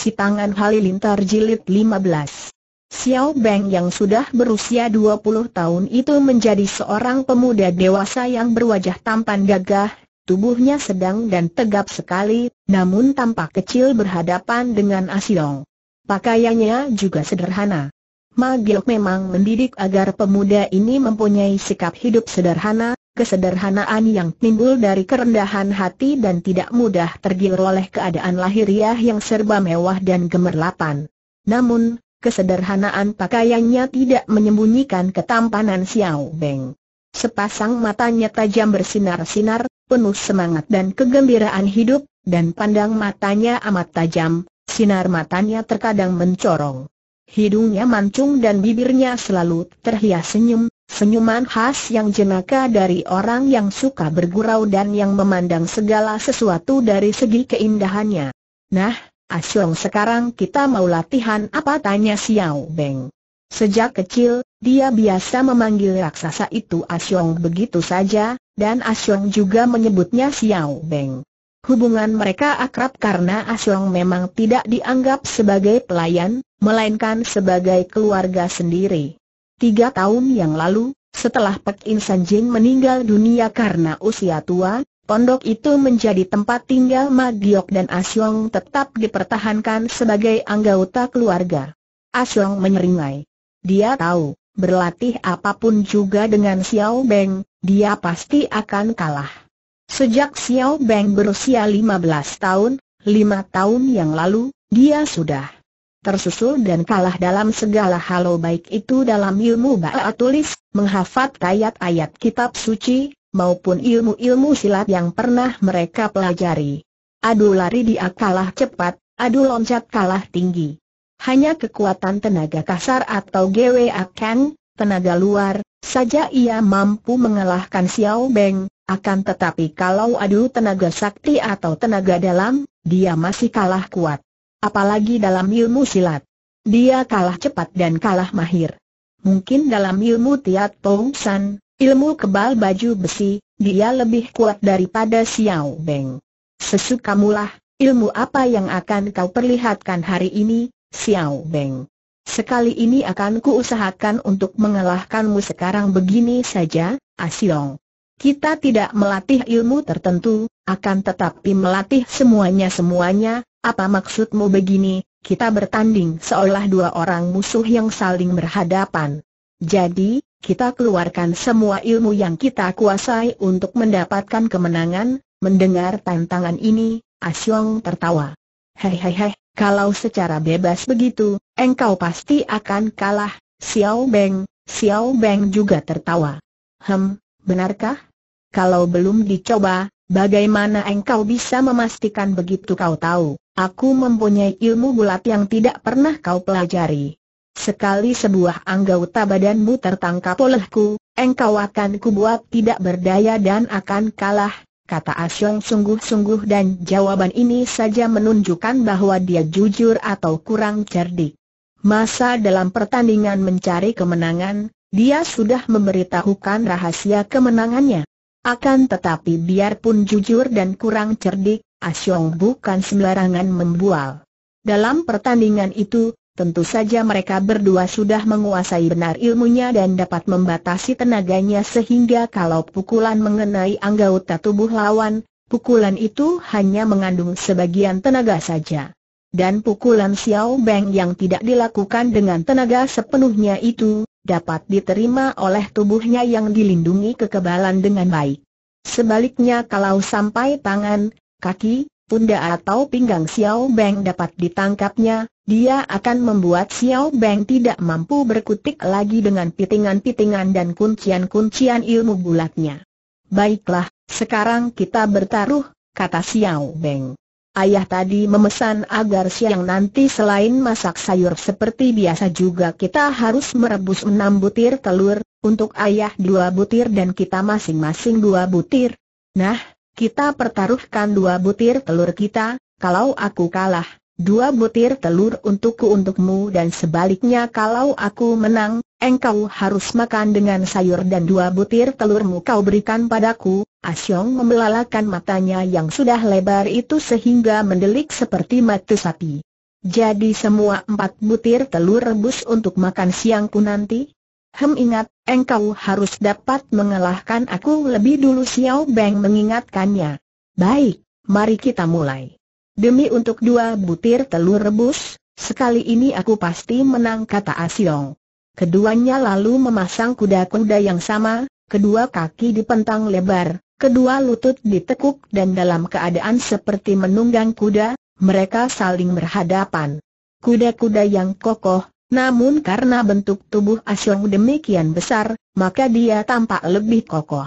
Si Tangan Halilintar Jilid 15 Xiao Beng yang sudah berusia 20 tahun itu menjadi seorang pemuda dewasa yang berwajah tampan gagah, tubuhnya sedang dan tegap sekali, namun tampak kecil berhadapan dengan Asiong. Ah Pakaiannya juga sederhana. Magiok memang mendidik agar pemuda ini mempunyai sikap hidup sederhana, kesederhanaan yang timbul dari kerendahan hati dan tidak mudah tergiur oleh keadaan lahiriah yang serba mewah dan gemerlapan. Namun, kesederhanaan pakaiannya tidak menyembunyikan ketampanan Xiao Beng. Sepasang matanya tajam bersinar-sinar, penuh semangat dan kegembiraan hidup, dan pandang matanya amat tajam, sinar matanya terkadang mencorong. Hidungnya mancung dan bibirnya selalu terhias senyum, Senyuman khas yang jenaka dari orang yang suka bergurau dan yang memandang segala sesuatu dari segi keindahannya. Nah, Asyong sekarang kita mau latihan apa tanya Xiao Beng. Sejak kecil, dia biasa memanggil raksasa itu Asyong begitu saja, dan Asyong juga menyebutnya Xiao Beng. Hubungan mereka akrab karena Asyong memang tidak dianggap sebagai pelayan, melainkan sebagai keluarga sendiri. Tiga tahun yang lalu, setelah Pek In San meninggal dunia karena usia tua, pondok itu menjadi tempat tinggal Magiok dan Asyong tetap dipertahankan sebagai anggota keluarga. Asyong menyeringai. Dia tahu, berlatih apapun juga dengan Xiao Beng, dia pasti akan kalah. Sejak Xiao Beng berusia 15 tahun, 5 tahun yang lalu, dia sudah tersusul dan kalah dalam segala hal baik itu dalam ilmu baca tulis, menghafat ayat-ayat kitab suci, maupun ilmu-ilmu silat yang pernah mereka pelajari. Adu lari dia kalah cepat, adu loncat kalah tinggi. Hanya kekuatan tenaga kasar atau GW akan, tenaga luar, saja ia mampu mengalahkan Xiao Beng, akan tetapi kalau adu tenaga sakti atau tenaga dalam, dia masih kalah kuat apalagi dalam ilmu silat. Dia kalah cepat dan kalah mahir. Mungkin dalam ilmu Tiat San, ilmu kebal baju besi, dia lebih kuat daripada Xiao Beng. Sesukamulah, ilmu apa yang akan kau perlihatkan hari ini, Xiao Beng. Sekali ini akan kuusahakan untuk mengalahkanmu sekarang begini saja, Asilong. Kita tidak melatih ilmu tertentu, akan tetapi melatih semuanya-semuanya, apa maksudmu begini, kita bertanding seolah dua orang musuh yang saling berhadapan. Jadi, kita keluarkan semua ilmu yang kita kuasai untuk mendapatkan kemenangan, mendengar tantangan ini, Asyong tertawa. Hei hei hei, kalau secara bebas begitu, engkau pasti akan kalah, Xiao Beng, Xiao Beng juga tertawa. Hem, benarkah? Kalau belum dicoba, bagaimana engkau bisa memastikan begitu kau tahu? Aku mempunyai ilmu bulat yang tidak pernah kau pelajari. Sekali sebuah anggota badanmu tertangkap olehku, engkau akan kubuat tidak berdaya dan akan kalah, kata Asyong sungguh-sungguh dan jawaban ini saja menunjukkan bahwa dia jujur atau kurang cerdik. Masa dalam pertandingan mencari kemenangan, dia sudah memberitahukan rahasia kemenangannya. Akan tetapi biarpun jujur dan kurang cerdik, Asyong bukan sembarangan membual. Dalam pertandingan itu, tentu saja mereka berdua sudah menguasai benar ilmunya dan dapat membatasi tenaganya sehingga kalau pukulan mengenai anggota tubuh lawan, pukulan itu hanya mengandung sebagian tenaga saja. Dan pukulan Xiao Beng yang tidak dilakukan dengan tenaga sepenuhnya itu, dapat diterima oleh tubuhnya yang dilindungi kekebalan dengan baik. Sebaliknya kalau sampai tangan, kaki, pundak atau pinggang Xiao Beng dapat ditangkapnya, dia akan membuat Xiao Beng tidak mampu berkutik lagi dengan pitingan-pitingan dan kuncian-kuncian ilmu bulatnya. Baiklah, sekarang kita bertaruh, kata Xiao Beng. Ayah tadi memesan agar siang nanti selain masak sayur seperti biasa juga kita harus merebus enam butir telur, untuk ayah dua butir dan kita masing-masing dua butir. Nah, kita pertaruhkan dua butir telur kita, kalau aku kalah, dua butir telur untukku untukmu dan sebaliknya kalau aku menang, engkau harus makan dengan sayur dan dua butir telurmu kau berikan padaku. Asyong membelalakan matanya yang sudah lebar itu sehingga mendelik seperti mata sapi. Jadi semua empat butir telur rebus untuk makan siangku nanti? Hem ingat, engkau harus dapat mengalahkan aku lebih dulu Xiao Beng mengingatkannya. Baik, mari kita mulai. Demi untuk dua butir telur rebus, sekali ini aku pasti menang kata Asiong. Keduanya lalu memasang kuda-kuda yang sama, kedua kaki dipentang lebar, kedua lutut ditekuk dan dalam keadaan seperti menunggang kuda, mereka saling berhadapan. Kuda-kuda yang kokoh, namun karena bentuk tubuh Asiong demikian besar, maka dia tampak lebih kokoh.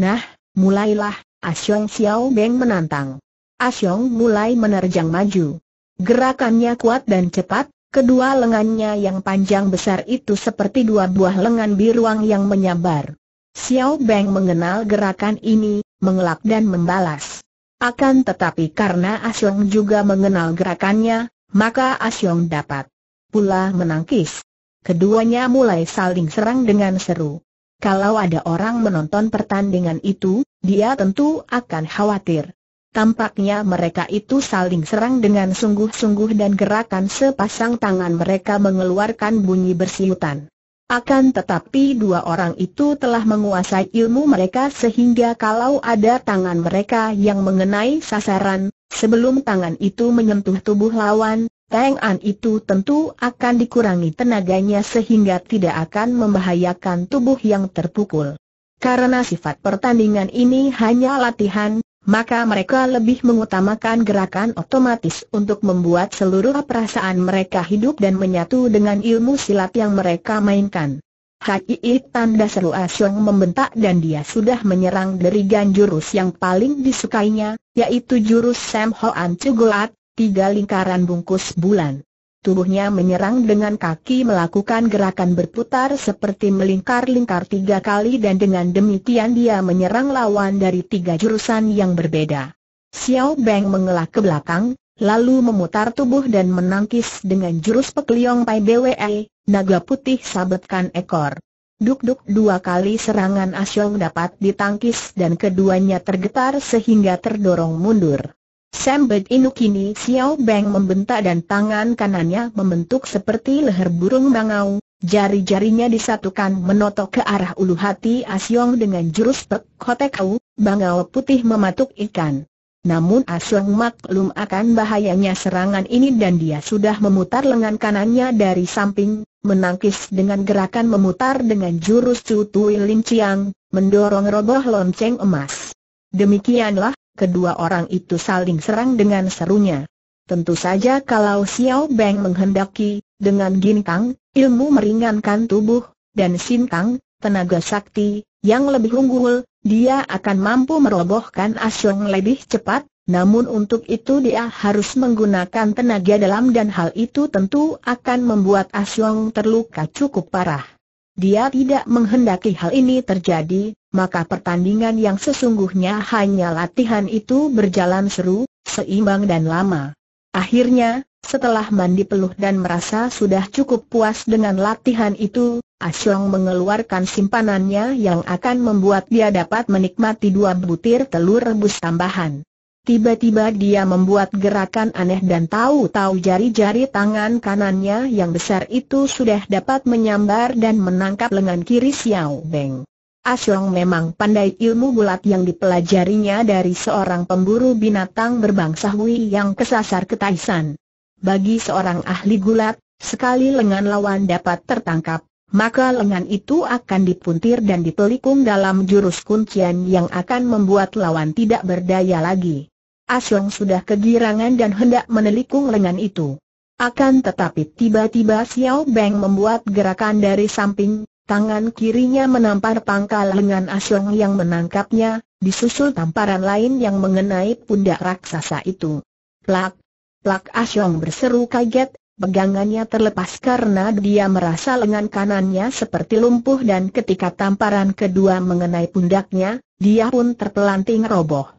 Nah, mulailah, Asiong Xiao Beng menantang. Asyong mulai menerjang maju. Gerakannya kuat dan cepat, kedua lengannya yang panjang besar itu seperti dua buah lengan biruang yang menyabar. Xiao Beng mengenal gerakan ini, mengelak dan membalas. Akan tetapi karena Asyong juga mengenal gerakannya, maka Asyong dapat pula menangkis. Keduanya mulai saling serang dengan seru. Kalau ada orang menonton pertandingan itu, dia tentu akan khawatir. Tampaknya mereka itu saling serang dengan sungguh-sungguh dan gerakan sepasang tangan mereka mengeluarkan bunyi bersiutan. Akan tetapi dua orang itu telah menguasai ilmu mereka sehingga kalau ada tangan mereka yang mengenai sasaran, sebelum tangan itu menyentuh tubuh lawan, tayangan itu tentu akan dikurangi tenaganya sehingga tidak akan membahayakan tubuh yang terpukul. Karena sifat pertandingan ini hanya latihan, maka mereka lebih mengutamakan gerakan otomatis untuk membuat seluruh perasaan mereka hidup dan menyatu dengan ilmu silat yang mereka mainkan. Hai tanda seru Asyong membentak dan dia sudah menyerang derigan jurus yang paling disukainya, yaitu jurus Sam Hoan Cugoat, tiga lingkaran bungkus bulan. Tubuhnya menyerang dengan kaki melakukan gerakan berputar seperti melingkar-lingkar tiga kali dan dengan demikian dia menyerang lawan dari tiga jurusan yang berbeda. Xiao Beng mengelak ke belakang, lalu memutar tubuh dan menangkis dengan jurus pekliong Pai BWE, naga putih sabetkan ekor. Duk-duk dua kali serangan Asyong dapat ditangkis dan keduanya tergetar sehingga terdorong mundur. Sembet Inukini Xiao Beng membentak dan tangan kanannya membentuk seperti leher burung bangau, jari-jarinya disatukan menotok ke arah ulu hati Asyong dengan jurus pek kotekau, bangau putih mematuk ikan. Namun Asyong maklum akan bahayanya serangan ini dan dia sudah memutar lengan kanannya dari samping, menangkis dengan gerakan memutar dengan jurus cutui linciang, mendorong roboh lonceng emas. Demikianlah kedua orang itu saling serang dengan serunya. Tentu saja kalau Xiao Beng menghendaki, dengan ginkang, ilmu meringankan tubuh, dan Sintang, tenaga sakti, yang lebih unggul, dia akan mampu merobohkan Asyong lebih cepat, namun untuk itu dia harus menggunakan tenaga dalam dan hal itu tentu akan membuat Asyong terluka cukup parah. Dia tidak menghendaki hal ini terjadi, maka pertandingan yang sesungguhnya hanya latihan itu berjalan seru, seimbang dan lama. Akhirnya, setelah mandi peluh dan merasa sudah cukup puas dengan latihan itu, Asyong mengeluarkan simpanannya yang akan membuat dia dapat menikmati dua butir telur rebus tambahan. Tiba-tiba dia membuat gerakan aneh dan tahu-tahu jari-jari tangan kanannya yang besar itu sudah dapat menyambar dan menangkap lengan kiri Xiao Beng. Asyong ah memang pandai ilmu bulat yang dipelajarinya dari seorang pemburu binatang berbangsa Hui yang kesasar ke Taishan. Bagi seorang ahli gulat, sekali lengan lawan dapat tertangkap, maka lengan itu akan dipuntir dan dipelikung dalam jurus kuncian yang akan membuat lawan tidak berdaya lagi. Asyong sudah kegirangan dan hendak menelikung lengan itu. Akan tetapi tiba-tiba Xiao Beng membuat gerakan dari samping, tangan kirinya menampar pangkal lengan Asyong yang menangkapnya, disusul tamparan lain yang mengenai pundak raksasa itu. Plak! Plak Asyong berseru kaget, pegangannya terlepas karena dia merasa lengan kanannya seperti lumpuh dan ketika tamparan kedua mengenai pundaknya, dia pun terpelanting roboh.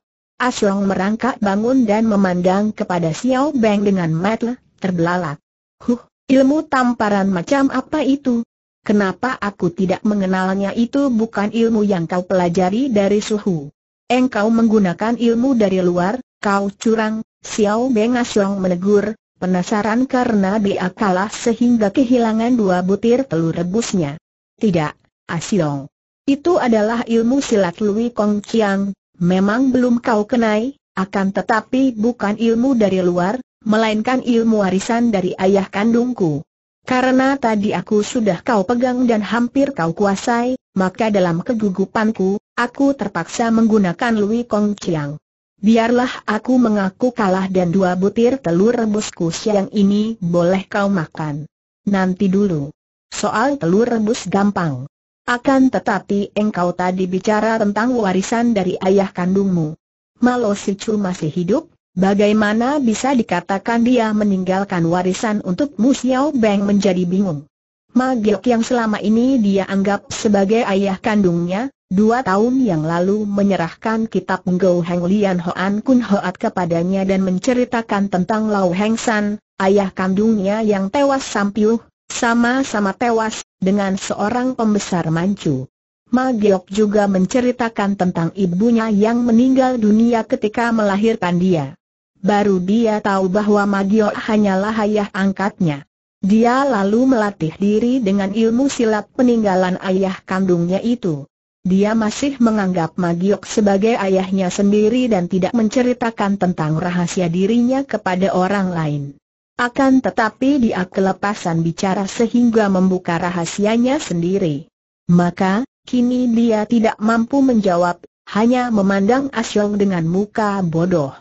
Aslong merangkak bangun dan memandang kepada Xiao Beng dengan mata terbelalak. Huh, ilmu tamparan macam apa itu? Kenapa aku tidak mengenalnya itu bukan ilmu yang kau pelajari dari suhu? Engkau menggunakan ilmu dari luar, kau curang, Xiao Beng Aslong menegur, penasaran karena dia kalah sehingga kehilangan dua butir telur rebusnya. Tidak, Aslong. Itu adalah ilmu silat Lui Kong Chiang, memang belum kau kenai, akan tetapi bukan ilmu dari luar, melainkan ilmu warisan dari ayah kandungku. Karena tadi aku sudah kau pegang dan hampir kau kuasai, maka dalam kegugupanku, aku terpaksa menggunakan Lui Kong Chiang. Biarlah aku mengaku kalah dan dua butir telur rebusku siang ini boleh kau makan. Nanti dulu. Soal telur rebus gampang. Akan tetapi engkau tadi bicara tentang warisan dari ayah kandungmu. Malo Sichu masih hidup, bagaimana bisa dikatakan dia meninggalkan warisan untuk Mu Xiao Beng menjadi bingung. Ma Giok yang selama ini dia anggap sebagai ayah kandungnya, dua tahun yang lalu menyerahkan kitab Ngou Heng Lian Hoan Kun Hoat kepadanya dan menceritakan tentang Lau Heng San, ayah kandungnya yang tewas sampiuh, sama-sama tewas, dengan seorang pembesar Manchu. Magiok juga menceritakan tentang ibunya yang meninggal dunia ketika melahirkan dia. Baru dia tahu bahwa Magiok hanyalah ayah angkatnya. Dia lalu melatih diri dengan ilmu silat peninggalan ayah kandungnya itu. Dia masih menganggap Magiok sebagai ayahnya sendiri dan tidak menceritakan tentang rahasia dirinya kepada orang lain. Akan tetapi dia kelepasan bicara sehingga membuka rahasianya sendiri. Maka, kini dia tidak mampu menjawab, hanya memandang Asyong dengan muka bodoh.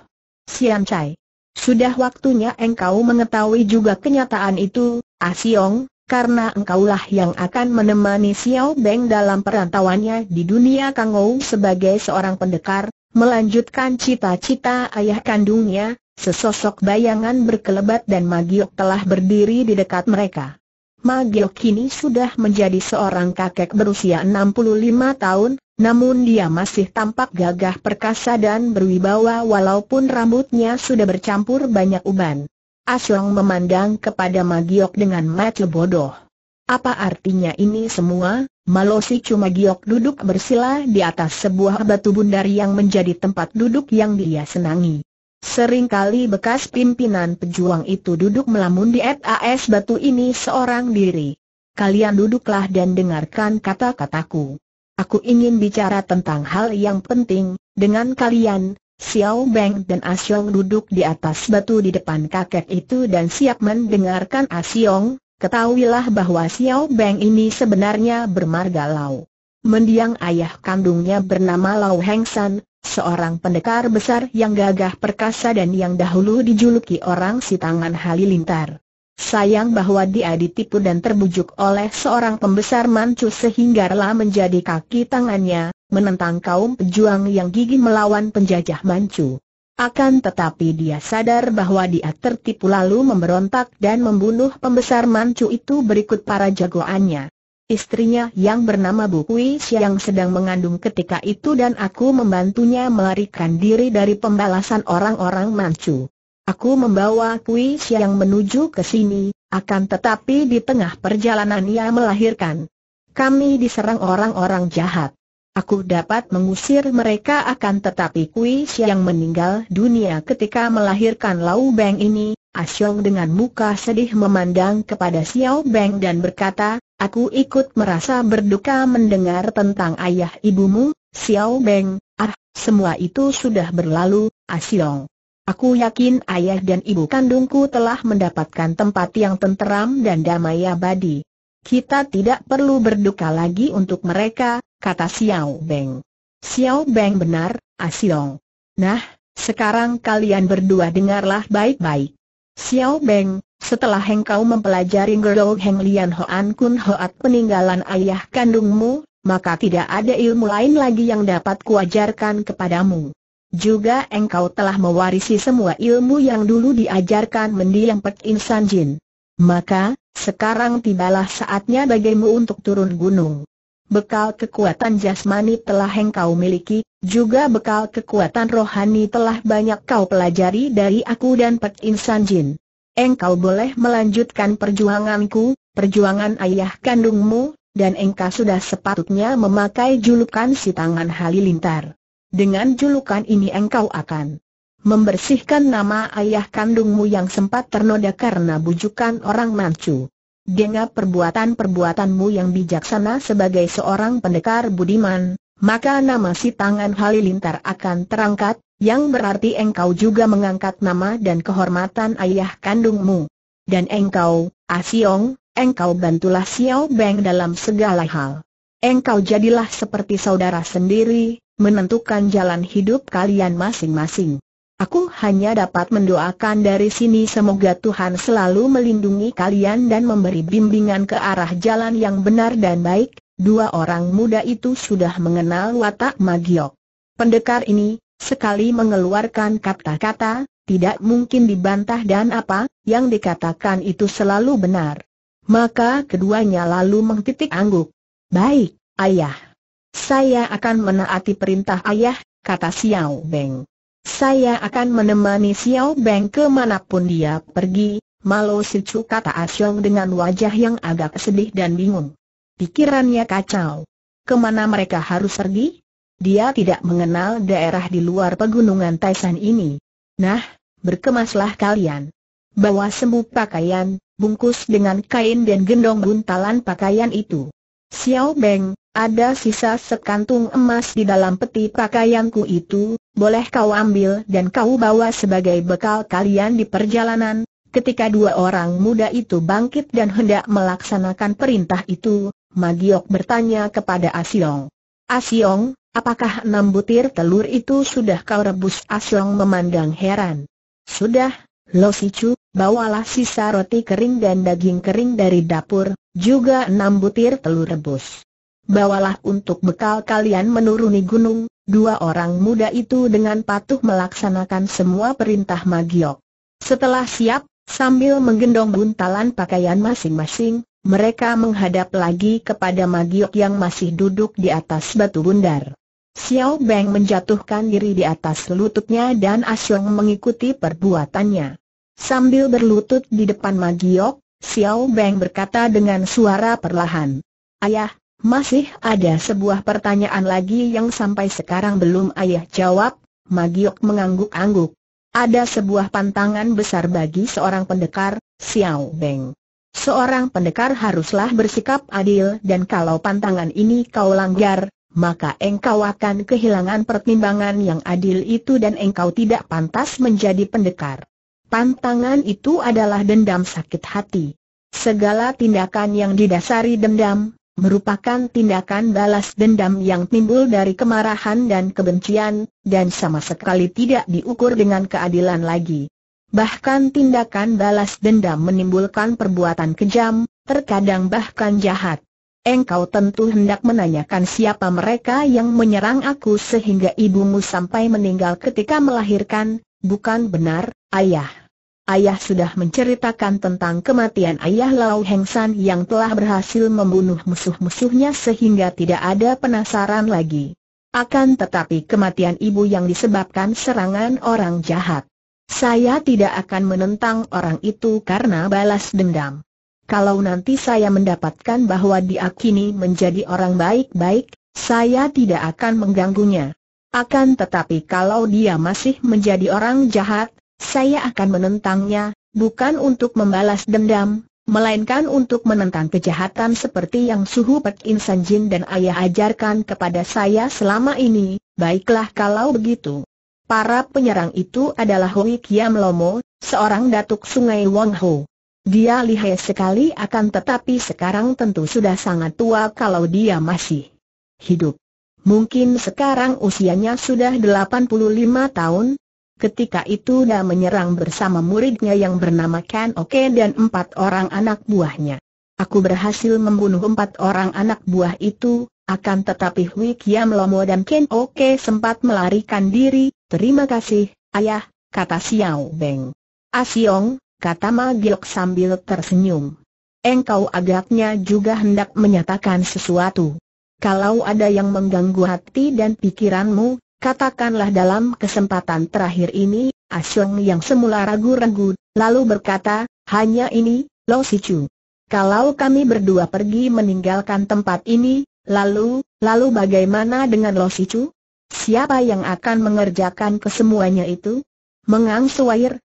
Sian Chai, sudah waktunya engkau mengetahui juga kenyataan itu, Asyong, karena engkaulah yang akan menemani Xiao Beng dalam perantauannya di dunia Kangou sebagai seorang pendekar, melanjutkan cita-cita ayah kandungnya, Sesosok bayangan berkelebat dan Magiok telah berdiri di dekat mereka. Magiok kini sudah menjadi seorang kakek berusia 65 tahun, namun dia masih tampak gagah perkasa dan berwibawa walaupun rambutnya sudah bercampur banyak uban. Asyong memandang kepada Magiok dengan mata bodoh. Apa artinya ini semua? Malosi cuma Giok duduk bersila di atas sebuah batu bundar yang menjadi tempat duduk yang dia senangi. Seringkali bekas pimpinan pejuang itu duduk melamun di atas batu ini seorang diri. Kalian duduklah dan dengarkan kata-kataku. Aku ingin bicara tentang hal yang penting, dengan kalian, Xiao Beng dan Asyong ah duduk di atas batu di depan kakek itu dan siap mendengarkan Asyong, ah ketahuilah bahwa Xiao Beng ini sebenarnya bermarga Lau. Mendiang ayah kandungnya bernama Lau Heng San, Seorang pendekar besar yang gagah perkasa dan yang dahulu dijuluki orang si tangan halilintar. Sayang bahwa dia ditipu dan terbujuk oleh seorang pembesar mancu sehingga rela menjadi kaki tangannya, menentang kaum pejuang yang gigih melawan penjajah mancu. Akan tetapi dia sadar bahwa dia tertipu lalu memberontak dan membunuh pembesar mancu itu berikut para jagoannya istrinya yang bernama Bu Kui yang sedang mengandung ketika itu dan aku membantunya melarikan diri dari pembalasan orang-orang Manchu. Aku membawa Kui yang menuju ke sini, akan tetapi di tengah perjalanan ia melahirkan. Kami diserang orang-orang jahat. Aku dapat mengusir mereka akan tetapi Kui yang meninggal dunia ketika melahirkan Lau Beng ini, Asyong dengan muka sedih memandang kepada Xiao Beng dan berkata, Aku ikut merasa berduka mendengar tentang ayah ibumu, Xiao Beng, ah, semua itu sudah berlalu, Asiong. Ah Aku yakin ayah dan ibu kandungku telah mendapatkan tempat yang tenteram dan damai abadi. Ya Kita tidak perlu berduka lagi untuk mereka, kata Xiao Beng. Xiao Beng benar, Asiong. Ah nah, sekarang kalian berdua dengarlah baik-baik. Xiao Beng, setelah engkau mempelajari Gerou Heng Lian Hoan Kun Hoat peninggalan ayah kandungmu, maka tidak ada ilmu lain lagi yang dapat kuajarkan kepadamu. Juga engkau telah mewarisi semua ilmu yang dulu diajarkan mendiang Pek Insan Jin. Maka, sekarang tibalah saatnya bagimu untuk turun gunung. Bekal kekuatan jasmani telah engkau miliki, juga bekal kekuatan rohani telah banyak kau pelajari dari aku dan Pek Insan Jin engkau boleh melanjutkan perjuanganku, perjuangan ayah kandungmu, dan engkau sudah sepatutnya memakai julukan si tangan halilintar. Dengan julukan ini engkau akan membersihkan nama ayah kandungmu yang sempat ternoda karena bujukan orang mancu. Dengan perbuatan-perbuatanmu yang bijaksana sebagai seorang pendekar budiman, maka nama si tangan halilintar akan terangkat, yang berarti engkau juga mengangkat nama dan kehormatan ayah kandungmu. Dan engkau, Asiong, ah engkau bantulah Xiao Beng dalam segala hal. Engkau jadilah seperti saudara sendiri, menentukan jalan hidup kalian masing-masing. Aku hanya dapat mendoakan dari sini semoga Tuhan selalu melindungi kalian dan memberi bimbingan ke arah jalan yang benar dan baik. Dua orang muda itu sudah mengenal watak Magiok. Pendekar ini, Sekali mengeluarkan kata-kata, tidak mungkin dibantah dan apa yang dikatakan itu selalu benar. Maka keduanya lalu mengtitik angguk. Baik, ayah. Saya akan menaati perintah ayah, kata Xiao Beng. Saya akan menemani Xiao Beng kemanapun dia pergi, Malu Sicu kata Asyong dengan wajah yang agak sedih dan bingung. Pikirannya kacau. Kemana mereka harus pergi? Dia tidak mengenal daerah di luar pegunungan Taisan ini. Nah, berkemaslah kalian. Bawa sembuh pakaian, bungkus dengan kain dan gendong buntalan pakaian itu. Xiao Beng, ada sisa sekantung emas di dalam peti pakaianku itu, boleh kau ambil dan kau bawa sebagai bekal kalian di perjalanan. Ketika dua orang muda itu bangkit dan hendak melaksanakan perintah itu, Magiok bertanya kepada Asiong. Asyong, apakah enam butir telur itu sudah kau rebus? Asyong memandang heran. Sudah, Lo Sicu, bawalah sisa roti kering dan daging kering dari dapur, juga enam butir telur rebus. Bawalah untuk bekal kalian menuruni gunung, dua orang muda itu dengan patuh melaksanakan semua perintah Magiok. Setelah siap, sambil menggendong buntalan pakaian masing-masing, mereka menghadap lagi kepada Magiok yang masih duduk di atas batu bundar. Xiao Beng menjatuhkan diri di atas lututnya dan Asyong mengikuti perbuatannya. Sambil berlutut di depan Magiok, Xiao Beng berkata dengan suara perlahan. Ayah, masih ada sebuah pertanyaan lagi yang sampai sekarang belum ayah jawab, Magiok mengangguk-angguk. Ada sebuah pantangan besar bagi seorang pendekar, Xiao Beng. Seorang pendekar haruslah bersikap adil dan kalau pantangan ini kau langgar, maka engkau akan kehilangan pertimbangan yang adil itu dan engkau tidak pantas menjadi pendekar. Pantangan itu adalah dendam sakit hati. Segala tindakan yang didasari dendam, merupakan tindakan balas dendam yang timbul dari kemarahan dan kebencian, dan sama sekali tidak diukur dengan keadilan lagi. Bahkan tindakan balas dendam menimbulkan perbuatan kejam, terkadang bahkan jahat. Engkau tentu hendak menanyakan siapa mereka yang menyerang aku sehingga ibumu sampai meninggal ketika melahirkan, bukan benar, ayah. Ayah sudah menceritakan tentang kematian ayah Lau Heng San yang telah berhasil membunuh musuh-musuhnya sehingga tidak ada penasaran lagi. Akan tetapi kematian ibu yang disebabkan serangan orang jahat. Saya tidak akan menentang orang itu karena balas dendam. Kalau nanti saya mendapatkan bahwa dia kini menjadi orang baik-baik, saya tidak akan mengganggunya. Akan tetapi kalau dia masih menjadi orang jahat, saya akan menentangnya, bukan untuk membalas dendam, melainkan untuk menentang kejahatan seperti yang Suhu Pek Insan Jin dan Ayah ajarkan kepada saya selama ini, baiklah kalau begitu. Para penyerang itu adalah Hui Kiam Lomo, seorang datuk sungai Wong Ho. Dia lihai sekali akan tetapi sekarang tentu sudah sangat tua kalau dia masih hidup. Mungkin sekarang usianya sudah 85 tahun. Ketika itu dia menyerang bersama muridnya yang bernama Ken Oke dan empat orang anak buahnya. Aku berhasil membunuh empat orang anak buah itu, akan tetapi Hui Kiam Lomo dan Ken Oke sempat melarikan diri, Terima kasih, ayah, kata Xiao Beng. Asiong, kata Ma Giok sambil tersenyum. Engkau agaknya juga hendak menyatakan sesuatu. Kalau ada yang mengganggu hati dan pikiranmu, katakanlah dalam kesempatan terakhir ini, Asiong yang semula ragu-ragu, lalu berkata, hanya ini, Lo Sichu. Kalau kami berdua pergi meninggalkan tempat ini, lalu, lalu bagaimana dengan Lo Sichu?" Siapa yang akan mengerjakan kesemuanya itu? Mengang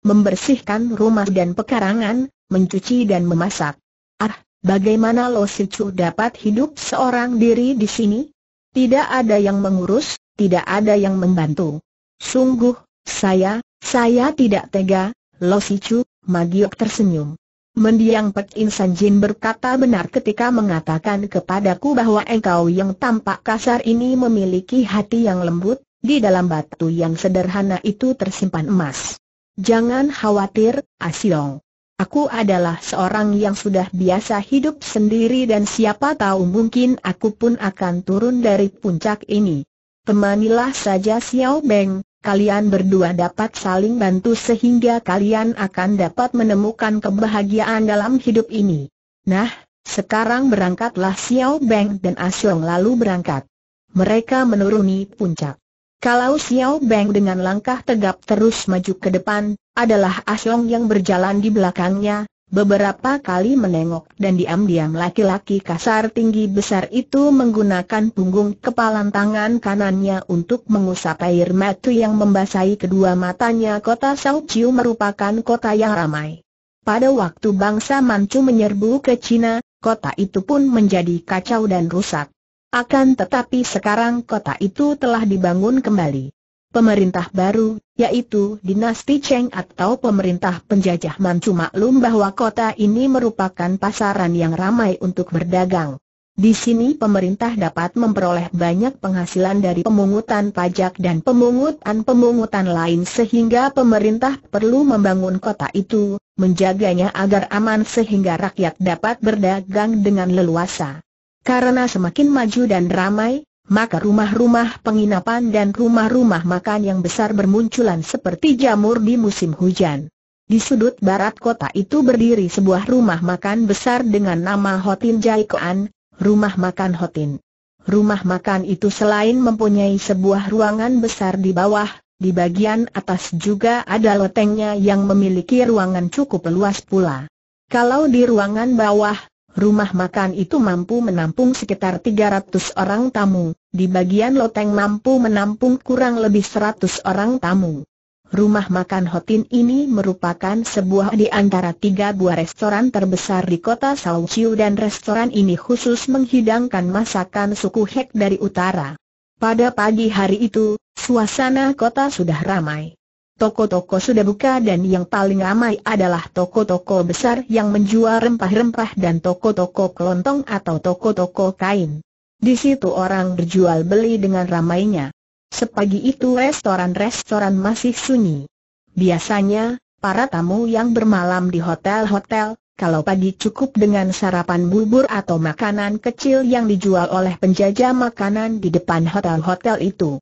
membersihkan rumah dan pekarangan, mencuci dan memasak. Ah, bagaimana Lo Sicu dapat hidup seorang diri di sini? Tidak ada yang mengurus, tidak ada yang membantu. Sungguh, saya, saya tidak tega, Lo Sicu, Magiok tersenyum. Mendiang Pek Insan Jin berkata benar ketika mengatakan kepadaku bahwa engkau yang tampak kasar ini memiliki hati yang lembut, di dalam batu yang sederhana itu tersimpan emas. Jangan khawatir, Asiong. Aku adalah seorang yang sudah biasa hidup sendiri dan siapa tahu mungkin aku pun akan turun dari puncak ini. Temanilah saja Xiao Beng, kalian berdua dapat saling bantu sehingga kalian akan dapat menemukan kebahagiaan dalam hidup ini. Nah, sekarang berangkatlah Xiao Beng dan Asyong ah lalu berangkat. Mereka menuruni puncak. Kalau Xiao Beng dengan langkah tegap terus maju ke depan, adalah Asyong ah yang berjalan di belakangnya, Beberapa kali menengok dan diam-diam laki-laki kasar tinggi besar itu menggunakan punggung kepalan tangan kanannya untuk mengusap air mata yang membasahi kedua matanya kota Sao Chiu merupakan kota yang ramai. Pada waktu bangsa Manchu menyerbu ke Cina, kota itu pun menjadi kacau dan rusak. Akan tetapi sekarang kota itu telah dibangun kembali pemerintah baru, yaitu dinasti Cheng atau pemerintah penjajah Manchu maklum bahwa kota ini merupakan pasaran yang ramai untuk berdagang. Di sini pemerintah dapat memperoleh banyak penghasilan dari pemungutan pajak dan pemungutan-pemungutan lain sehingga pemerintah perlu membangun kota itu, menjaganya agar aman sehingga rakyat dapat berdagang dengan leluasa. Karena semakin maju dan ramai, maka rumah-rumah penginapan dan rumah-rumah makan yang besar bermunculan seperti jamur di musim hujan. Di sudut barat kota itu berdiri sebuah rumah makan besar dengan nama Hotin Jaikoan, Rumah Makan Hotin. Rumah makan itu selain mempunyai sebuah ruangan besar di bawah, di bagian atas juga ada lotengnya yang memiliki ruangan cukup luas pula. Kalau di ruangan bawah, rumah makan itu mampu menampung sekitar 300 orang tamu, di bagian loteng mampu menampung kurang lebih 100 orang tamu. Rumah makan Hotin ini merupakan sebuah di antara tiga buah restoran terbesar di kota Sauciu dan restoran ini khusus menghidangkan masakan suku Hek dari utara. Pada pagi hari itu, suasana kota sudah ramai. Toko-toko sudah buka dan yang paling ramai adalah toko-toko besar yang menjual rempah-rempah dan toko-toko kelontong atau toko-toko kain. Di situ orang berjual beli dengan ramainya. Sepagi itu restoran-restoran masih sunyi. Biasanya, para tamu yang bermalam di hotel-hotel, kalau pagi cukup dengan sarapan bubur atau makanan kecil yang dijual oleh penjaja makanan di depan hotel-hotel itu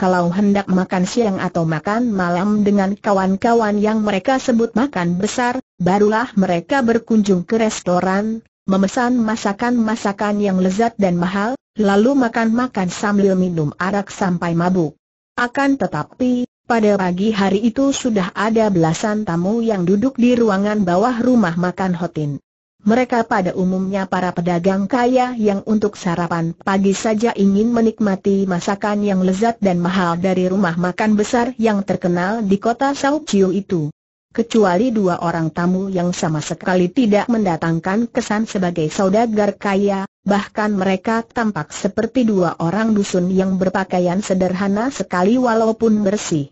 kalau hendak makan siang atau makan malam dengan kawan-kawan yang mereka sebut makan besar, barulah mereka berkunjung ke restoran, memesan masakan-masakan yang lezat dan mahal, lalu makan-makan sambil minum arak sampai mabuk. Akan tetapi, pada pagi hari itu sudah ada belasan tamu yang duduk di ruangan bawah rumah makan Hotin mereka pada umumnya para pedagang kaya yang untuk sarapan pagi saja ingin menikmati masakan yang lezat dan mahal dari rumah makan besar yang terkenal di kota Sao Chiu itu. Kecuali dua orang tamu yang sama sekali tidak mendatangkan kesan sebagai saudagar kaya, bahkan mereka tampak seperti dua orang dusun yang berpakaian sederhana sekali walaupun bersih.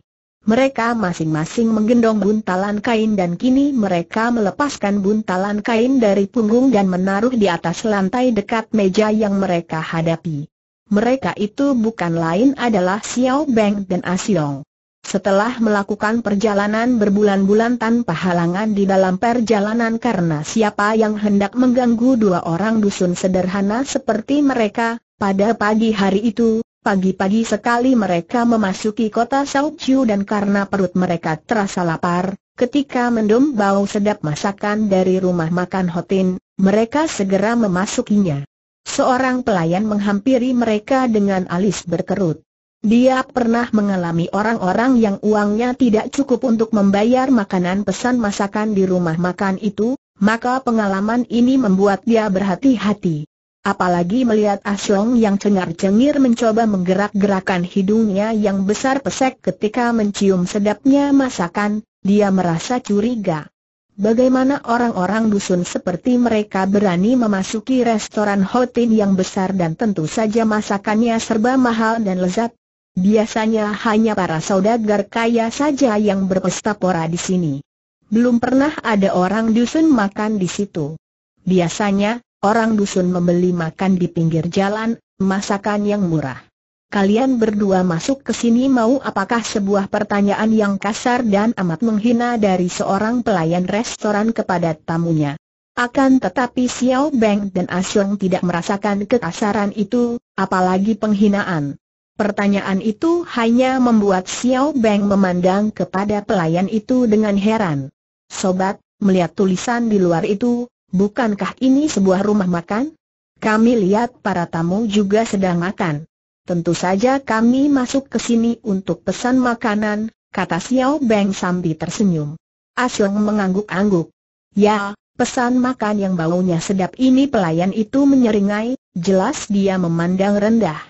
Mereka masing-masing menggendong buntalan kain dan kini mereka melepaskan buntalan kain dari punggung dan menaruh di atas lantai dekat meja yang mereka hadapi. Mereka itu bukan lain adalah Xiao Beng dan Asiong. Setelah melakukan perjalanan berbulan-bulan tanpa halangan di dalam perjalanan karena siapa yang hendak mengganggu dua orang dusun sederhana seperti mereka, pada pagi hari itu, Pagi-pagi sekali mereka memasuki kota Saukyu dan karena perut mereka terasa lapar, ketika mendem bau sedap masakan dari rumah makan Hotin, mereka segera memasukinya. Seorang pelayan menghampiri mereka dengan alis berkerut. Dia pernah mengalami orang-orang yang uangnya tidak cukup untuk membayar makanan pesan masakan di rumah makan itu, maka pengalaman ini membuat dia berhati-hati. Apalagi melihat Asyong ah yang cengar-cengir mencoba menggerak-gerakan hidungnya yang besar pesek ketika mencium sedapnya masakan, dia merasa curiga. Bagaimana orang-orang dusun seperti mereka berani memasuki restoran hotin yang besar dan tentu saja masakannya serba mahal dan lezat? Biasanya hanya para saudagar kaya saja yang berpesta pora di sini. Belum pernah ada orang dusun makan di situ. Biasanya, Orang dusun membeli makan di pinggir jalan, masakan yang murah. Kalian berdua masuk ke sini mau apakah sebuah pertanyaan yang kasar dan amat menghina dari seorang pelayan restoran kepada tamunya. Akan tetapi Xiao Beng dan Asyong ah tidak merasakan kekasaran itu, apalagi penghinaan. Pertanyaan itu hanya membuat Xiao Beng memandang kepada pelayan itu dengan heran. Sobat, melihat tulisan di luar itu, Bukankah ini sebuah rumah makan? Kami lihat para tamu juga sedang makan. Tentu saja kami masuk ke sini untuk pesan makanan, kata Xiao Beng sambil tersenyum. Asyong mengangguk-angguk. Ya, pesan makan yang baunya sedap ini pelayan itu menyeringai, jelas dia memandang rendah.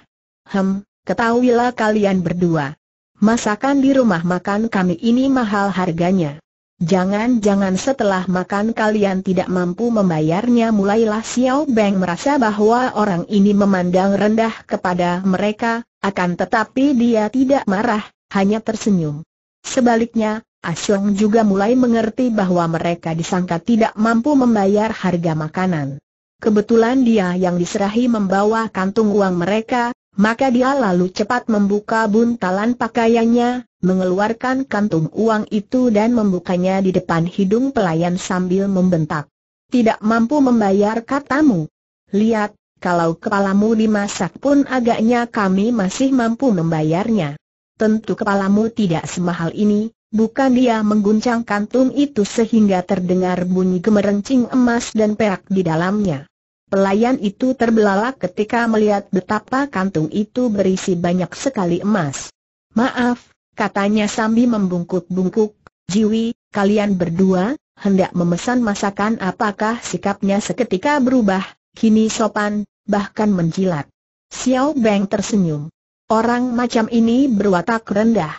Hem, ketahuilah kalian berdua. Masakan di rumah makan kami ini mahal harganya. Jangan-jangan setelah makan kalian tidak mampu membayarnya mulailah Xiao Beng merasa bahwa orang ini memandang rendah kepada mereka, akan tetapi dia tidak marah, hanya tersenyum. Sebaliknya, Asyong ah juga mulai mengerti bahwa mereka disangka tidak mampu membayar harga makanan. Kebetulan dia yang diserahi membawa kantung uang mereka, maka dia lalu cepat membuka buntalan pakaiannya, mengeluarkan kantung uang itu dan membukanya di depan hidung pelayan sambil membentak. Tidak mampu membayar katamu. Lihat, kalau kepalamu dimasak pun agaknya kami masih mampu membayarnya. Tentu kepalamu tidak semahal ini, bukan dia mengguncang kantung itu sehingga terdengar bunyi gemerencing emas dan perak di dalamnya. Pelayan itu terbelalak ketika melihat betapa kantung itu berisi banyak sekali emas. Maaf, katanya sambil membungkuk-bungkuk, Jiwi, kalian berdua, hendak memesan masakan apakah sikapnya seketika berubah, kini sopan, bahkan menjilat. Xiao Beng tersenyum. Orang macam ini berwatak rendah.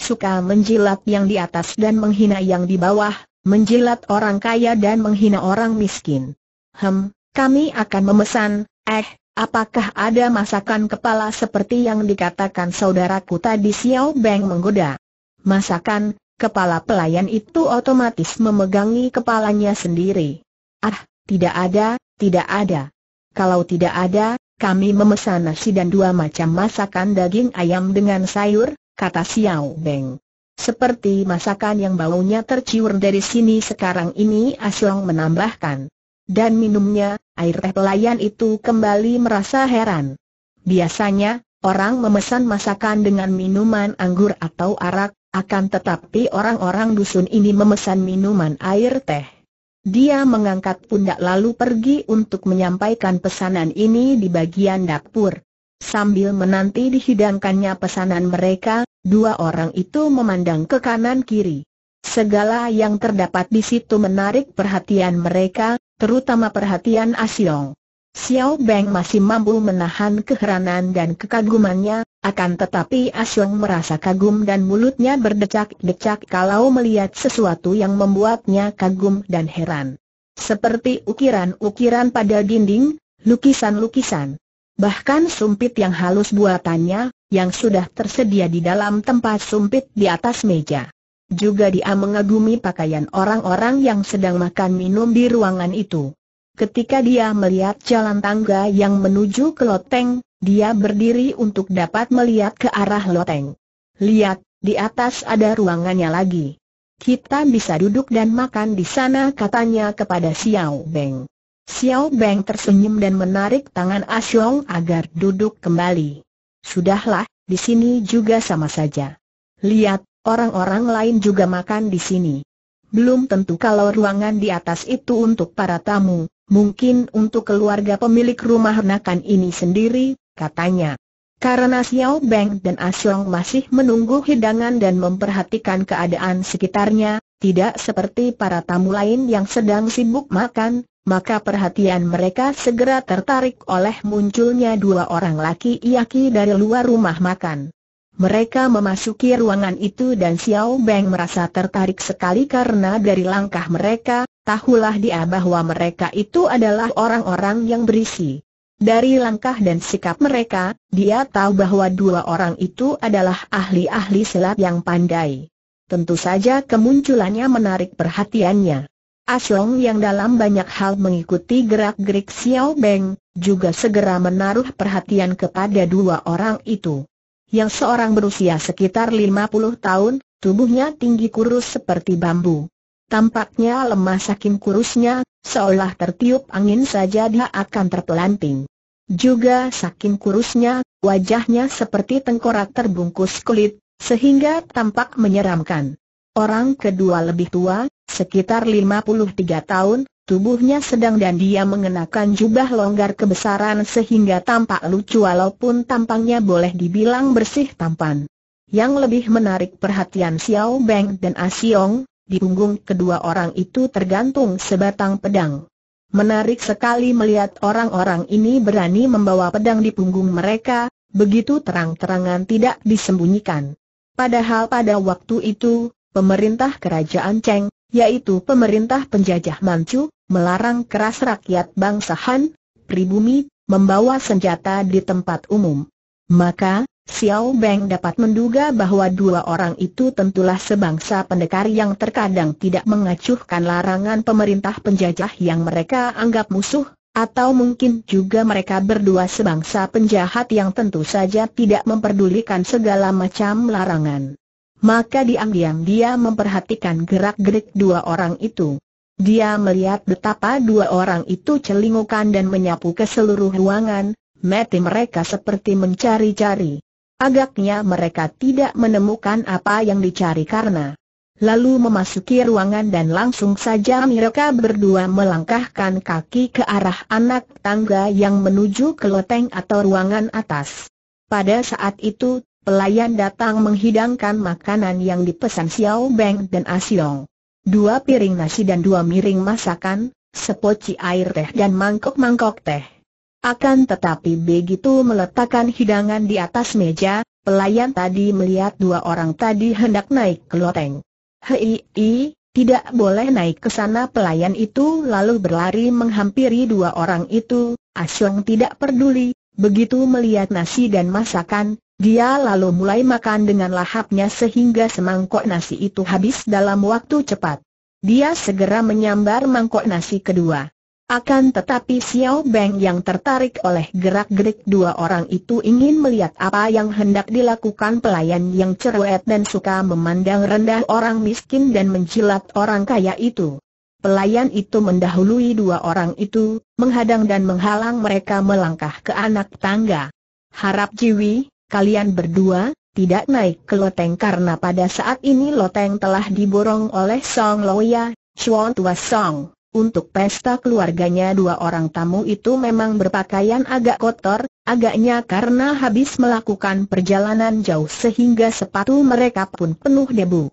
Suka menjilat yang di atas dan menghina yang di bawah, menjilat orang kaya dan menghina orang miskin. Hem, kami akan memesan, eh, apakah ada masakan kepala seperti yang dikatakan saudaraku tadi Xiao Beng menggoda. Masakan, kepala pelayan itu otomatis memegangi kepalanya sendiri. Ah, tidak ada, tidak ada. Kalau tidak ada, kami memesan nasi dan dua macam masakan daging ayam dengan sayur, kata Xiao Beng. Seperti masakan yang baunya terciur dari sini sekarang ini Asyong menambahkan. Dan minumnya, air teh pelayan itu kembali merasa heran. Biasanya, orang memesan masakan dengan minuman anggur atau arak, akan tetapi orang-orang dusun ini memesan minuman air teh. Dia mengangkat pundak lalu pergi untuk menyampaikan pesanan ini di bagian dapur. Sambil menanti dihidangkannya pesanan mereka, dua orang itu memandang ke kanan kiri. Segala yang terdapat di situ menarik perhatian mereka, terutama perhatian Asyong. Xiao Beng masih mampu menahan keheranan dan kekagumannya, akan tetapi Asyong merasa kagum dan mulutnya berdecak-decak kalau melihat sesuatu yang membuatnya kagum dan heran. Seperti ukiran-ukiran pada dinding, lukisan-lukisan. Bahkan sumpit yang halus buatannya, yang sudah tersedia di dalam tempat sumpit di atas meja. Juga dia mengagumi pakaian orang-orang yang sedang makan minum di ruangan itu. Ketika dia melihat jalan tangga yang menuju ke loteng, dia berdiri untuk dapat melihat ke arah loteng. Lihat, di atas ada ruangannya lagi. Kita bisa duduk dan makan di sana katanya kepada Xiao Beng. Xiao Beng tersenyum dan menarik tangan Asyong agar duduk kembali. Sudahlah, di sini juga sama saja. Lihat, Orang-orang lain juga makan di sini. Belum tentu kalau ruangan di atas itu untuk para tamu, mungkin untuk keluarga pemilik rumah nakan ini sendiri, katanya. Karena Xiao Beng dan Asyong masih menunggu hidangan dan memperhatikan keadaan sekitarnya, tidak seperti para tamu lain yang sedang sibuk makan, maka perhatian mereka segera tertarik oleh munculnya dua orang laki-laki dari luar rumah makan. Mereka memasuki ruangan itu dan Xiao Beng merasa tertarik sekali karena dari langkah mereka, tahulah dia bahwa mereka itu adalah orang-orang yang berisi. Dari langkah dan sikap mereka, dia tahu bahwa dua orang itu adalah ahli-ahli silat yang pandai. Tentu saja kemunculannya menarik perhatiannya. Asyong ah yang dalam banyak hal mengikuti gerak-gerik Xiao Beng, juga segera menaruh perhatian kepada dua orang itu yang seorang berusia sekitar 50 tahun, tubuhnya tinggi kurus seperti bambu. Tampaknya lemah saking kurusnya, seolah tertiup angin saja dia akan terpelanting. Juga saking kurusnya, wajahnya seperti tengkorak terbungkus kulit, sehingga tampak menyeramkan. Orang kedua lebih tua, sekitar 53 tahun, Tubuhnya sedang dan dia mengenakan jubah longgar kebesaran sehingga tampak lucu walaupun tampangnya boleh dibilang bersih tampan. Yang lebih menarik perhatian Xiao Beng dan Asiong, di punggung kedua orang itu tergantung sebatang pedang. Menarik sekali melihat orang-orang ini berani membawa pedang di punggung mereka, begitu terang-terangan tidak disembunyikan. Padahal pada waktu itu, pemerintah kerajaan Cheng, yaitu pemerintah penjajah Manchu, melarang keras rakyat bangsa Han, pribumi, membawa senjata di tempat umum. Maka, Xiao Beng dapat menduga bahwa dua orang itu tentulah sebangsa pendekar yang terkadang tidak mengacuhkan larangan pemerintah penjajah yang mereka anggap musuh, atau mungkin juga mereka berdua sebangsa penjahat yang tentu saja tidak memperdulikan segala macam larangan maka diam-diam dia memperhatikan gerak-gerik dua orang itu. Dia melihat betapa dua orang itu celingukan dan menyapu ke seluruh ruangan, mati mereka seperti mencari-cari. Agaknya mereka tidak menemukan apa yang dicari karena Lalu memasuki ruangan dan langsung saja mereka berdua melangkahkan kaki ke arah anak tangga yang menuju ke loteng atau ruangan atas. Pada saat itu, Pelayan datang menghidangkan makanan yang dipesan Xiao Beng dan Asiong. Dua piring nasi dan dua miring masakan, sepoci air teh dan mangkok-mangkok teh. Akan tetapi begitu meletakkan hidangan di atas meja, pelayan tadi melihat dua orang tadi hendak naik ke loteng. Hei, tidak boleh naik ke sana pelayan itu lalu berlari menghampiri dua orang itu, Asyong tidak peduli, begitu melihat nasi dan masakan, dia lalu mulai makan dengan lahapnya sehingga semangkok nasi itu habis dalam waktu cepat. Dia segera menyambar mangkok nasi kedua. Akan tetapi Xiao Beng yang tertarik oleh gerak-gerik dua orang itu ingin melihat apa yang hendak dilakukan pelayan yang cerewet dan suka memandang rendah orang miskin dan menjilat orang kaya itu. Pelayan itu mendahului dua orang itu, menghadang dan menghalang mereka melangkah ke anak tangga. Harap Jiwi, Kalian berdua, tidak naik ke loteng karena pada saat ini loteng telah diborong oleh Song Loya, Chuan Tua Song. Untuk pesta keluarganya dua orang tamu itu memang berpakaian agak kotor, agaknya karena habis melakukan perjalanan jauh sehingga sepatu mereka pun penuh debu.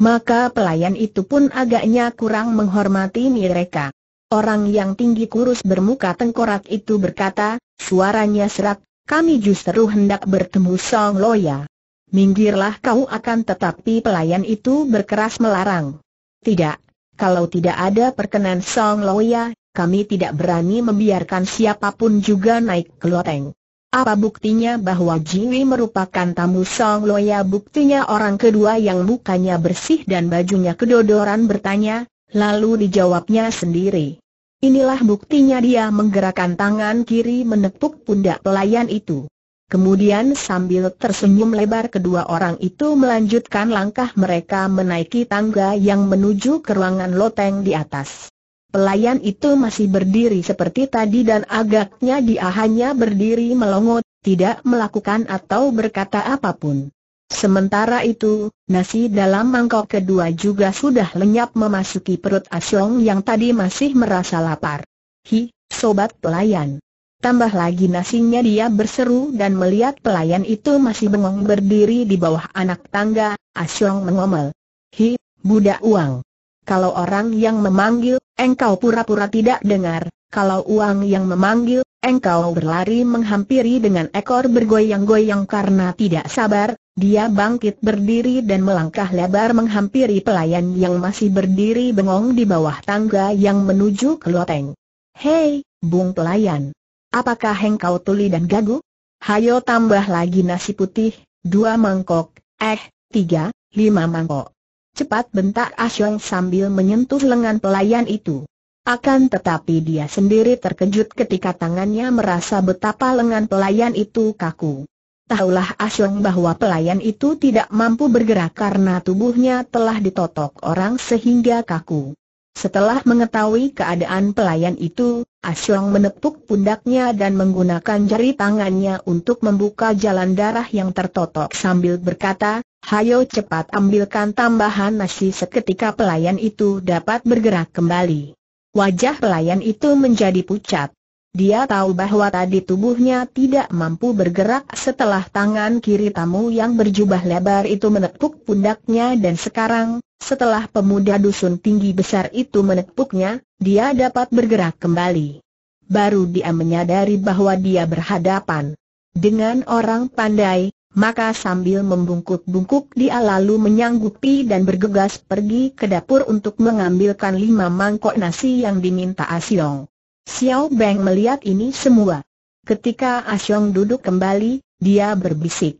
Maka pelayan itu pun agaknya kurang menghormati mereka. Orang yang tinggi kurus bermuka tengkorak itu berkata, suaranya serak, kami justru hendak bertemu Song Loya. Minggirlah kau akan tetapi pelayan itu berkeras melarang. Tidak, kalau tidak ada perkenan Song Loya, kami tidak berani membiarkan siapapun juga naik ke loteng. Apa buktinya bahwa Jiwi merupakan tamu Song Loya? Buktinya orang kedua yang mukanya bersih dan bajunya kedodoran bertanya, lalu dijawabnya sendiri. Inilah buktinya dia menggerakkan tangan kiri menepuk pundak pelayan itu. Kemudian sambil tersenyum lebar kedua orang itu melanjutkan langkah mereka menaiki tangga yang menuju ke ruangan loteng di atas. Pelayan itu masih berdiri seperti tadi dan agaknya dia hanya berdiri melongot, tidak melakukan atau berkata apapun. Sementara itu, nasi dalam mangkok kedua juga sudah lenyap memasuki perut Asyong yang tadi masih merasa lapar. Hi, sobat pelayan. Tambah lagi nasinya dia berseru dan melihat pelayan itu masih bengong berdiri di bawah anak tangga, Asyong mengomel. Hi, budak uang. Kalau orang yang memanggil, engkau pura-pura tidak dengar, kalau uang yang memanggil, engkau berlari menghampiri dengan ekor bergoyang-goyang karena tidak sabar, dia bangkit berdiri dan melangkah lebar menghampiri pelayan yang masih berdiri bengong di bawah tangga yang menuju ke loteng. Hei, bung pelayan. Apakah engkau tuli dan gagu? Hayo tambah lagi nasi putih, dua mangkok, eh, tiga, lima mangkok. Cepat bentak Asyong sambil menyentuh lengan pelayan itu. Akan tetapi dia sendiri terkejut ketika tangannya merasa betapa lengan pelayan itu kaku. Tahulah Asyong bahwa pelayan itu tidak mampu bergerak karena tubuhnya telah ditotok orang sehingga kaku. Setelah mengetahui keadaan pelayan itu, Asyong menepuk pundaknya dan menggunakan jari tangannya untuk membuka jalan darah yang tertotok sambil berkata, Hayo cepat ambilkan tambahan nasi seketika pelayan itu dapat bergerak kembali. Wajah pelayan itu menjadi pucat. Dia tahu bahwa tadi tubuhnya tidak mampu bergerak setelah tangan kiri tamu yang berjubah lebar itu menepuk pundaknya dan sekarang, setelah pemuda dusun tinggi besar itu menepuknya, dia dapat bergerak kembali. Baru dia menyadari bahwa dia berhadapan dengan orang pandai, maka sambil membungkuk-bungkuk dia lalu menyanggupi dan bergegas pergi ke dapur untuk mengambilkan lima mangkok nasi yang diminta Asyong. Ah Xiao Beng melihat ini semua. Ketika Asyong ah duduk kembali, dia berbisik.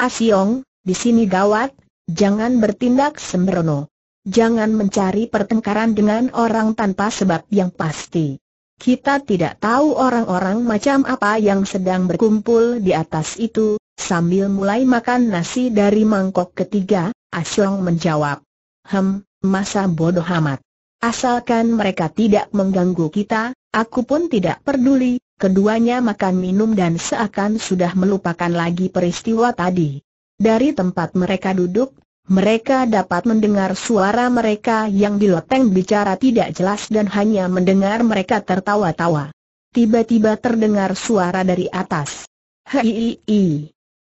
Asyong, ah di sini gawat, jangan bertindak sembrono. Jangan mencari pertengkaran dengan orang tanpa sebab yang pasti. Kita tidak tahu orang-orang macam apa yang sedang berkumpul di atas itu, Sambil mulai makan nasi dari mangkok ketiga, Asyong menjawab. Hem, masa bodoh amat. Asalkan mereka tidak mengganggu kita, aku pun tidak peduli, keduanya makan minum dan seakan sudah melupakan lagi peristiwa tadi. Dari tempat mereka duduk, mereka dapat mendengar suara mereka yang dileteng bicara tidak jelas dan hanya mendengar mereka tertawa-tawa. Tiba-tiba terdengar suara dari atas. Hei,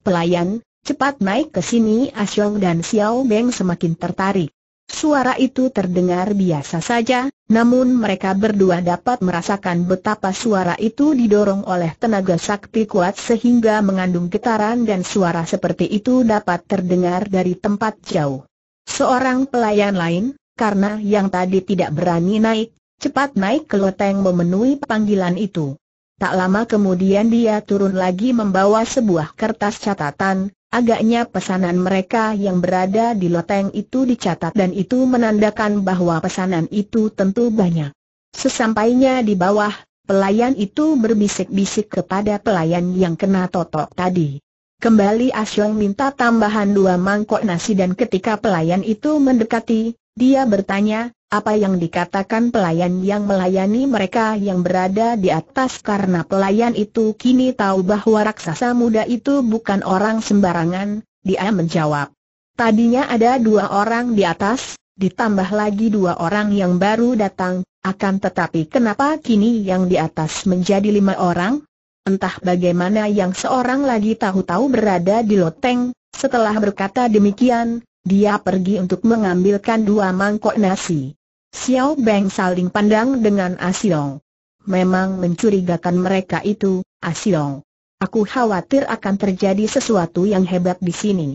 Pelayan, cepat naik ke sini Asyong dan Xiao Beng semakin tertarik. Suara itu terdengar biasa saja, namun mereka berdua dapat merasakan betapa suara itu didorong oleh tenaga sakti kuat sehingga mengandung getaran dan suara seperti itu dapat terdengar dari tempat jauh. Seorang pelayan lain, karena yang tadi tidak berani naik, cepat naik ke loteng memenuhi panggilan itu. Tak lama kemudian dia turun lagi membawa sebuah kertas catatan, agaknya pesanan mereka yang berada di loteng itu dicatat dan itu menandakan bahwa pesanan itu tentu banyak. Sesampainya di bawah, pelayan itu berbisik-bisik kepada pelayan yang kena totok tadi. Kembali Asyong minta tambahan dua mangkok nasi dan ketika pelayan itu mendekati, dia bertanya, apa yang dikatakan pelayan yang melayani mereka yang berada di atas karena pelayan itu kini tahu bahwa raksasa muda itu bukan orang sembarangan, dia menjawab. Tadinya ada dua orang di atas, ditambah lagi dua orang yang baru datang, akan tetapi kenapa kini yang di atas menjadi lima orang? Entah bagaimana yang seorang lagi tahu-tahu berada di loteng, setelah berkata demikian, dia pergi untuk mengambilkan dua mangkok nasi. Xiao Beng saling pandang dengan Asilong. Memang mencurigakan mereka itu, Asilong. Aku khawatir akan terjadi sesuatu yang hebat di sini.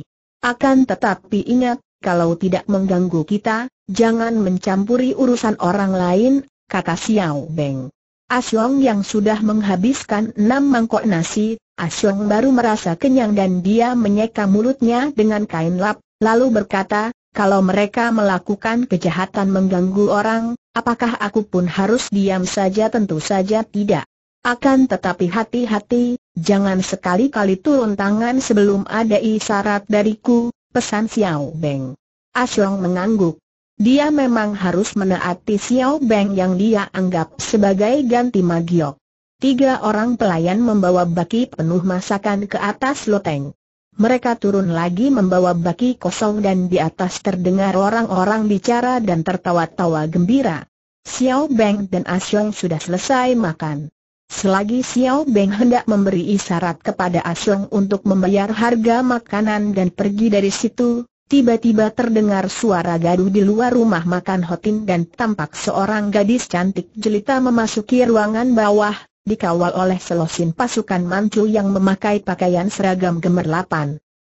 Akan tetapi ingat, kalau tidak mengganggu kita, jangan mencampuri urusan orang lain, kata Xiao Beng. Asyong yang sudah menghabiskan enam mangkok nasi, Asyong baru merasa kenyang dan dia menyeka mulutnya dengan kain lap, lalu berkata, kalau mereka melakukan kejahatan mengganggu orang, apakah aku pun harus diam saja? Tentu saja tidak. Akan tetapi hati-hati, jangan sekali-kali turun tangan sebelum ada isyarat dariku, pesan Xiao Beng. Asyong mengangguk. Dia memang harus menaati Xiao Beng yang dia anggap sebagai ganti Magiok. Tiga orang pelayan membawa baki penuh masakan ke atas loteng. Mereka turun lagi membawa baki kosong dan di atas terdengar orang-orang bicara dan tertawa-tawa gembira. Xiao Beng dan Asyong ah sudah selesai makan. Selagi Xiao Beng hendak memberi isyarat kepada Asyong ah untuk membayar harga makanan dan pergi dari situ, tiba-tiba terdengar suara gaduh di luar rumah makan Hotin dan tampak seorang gadis cantik jelita memasuki ruangan bawah, dikawal oleh selosin pasukan Manchu yang memakai pakaian seragam gemerlapan.